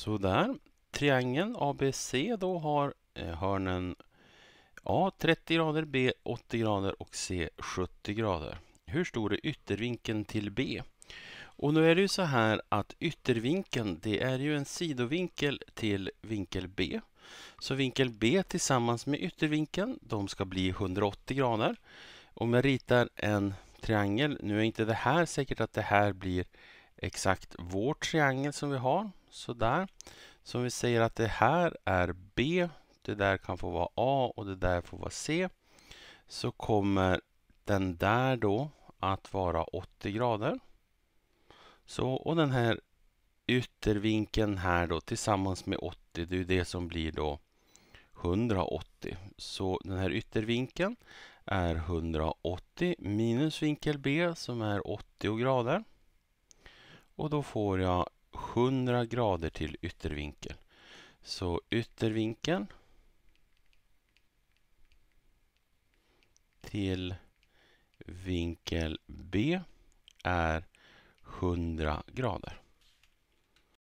Sådär. Triangeln ABC då har eh, hörnen A 30 grader, B 80 grader och C 70 grader. Hur stor är yttervinkeln till B? Och nu är det ju så här att yttervinkeln det är ju en sidovinkel till vinkel B. Så vinkel B tillsammans med yttervinkeln, de ska bli 180 grader. Om jag ritar en triangel, nu är inte det här säkert att det här blir exakt vår triangel som vi har. Sådär. Så om vi säger att det här är B, det där kan få vara A och det där får vara C, så kommer den där då att vara 80 grader. Så, och den här yttervinkeln här då tillsammans med 80, det är det som blir då 180. Så den här yttervinkeln är 180 minus vinkel B som är 80 grader. Och då får jag 100 grader till yttervinkel. Så yttervinkeln till vinkel B är 100 grader.